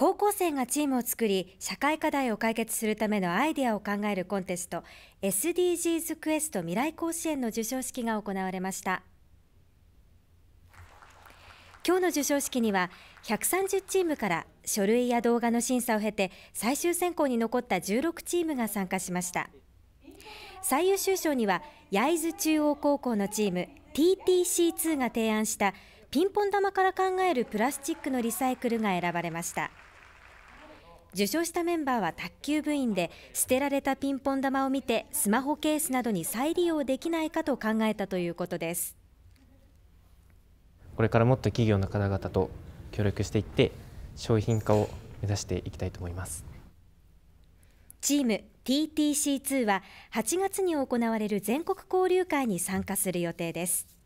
高校生がチームを作り社会課題を解決するためのアイデアを考えるコンテスト SDGs クエスト未来甲子園の授賞式が行われました今日の授賞式には130チームから書類や動画の審査を経て最終選考に残った16チームが参加しました最優秀賞には焼津中央高校のチーム TTC2 が提案したピンポン玉から考えるプラスチックのリサイクルが選ばれました。受賞したメンバーは卓球部員で捨てられたピンポン玉を見てスマホケースなどに再利用できないかと考えたということですこれからもっと企業の方々と協力していって商品化を目指していきたいと思いますチーム TTC2 は8月に行われる全国交流会に参加する予定です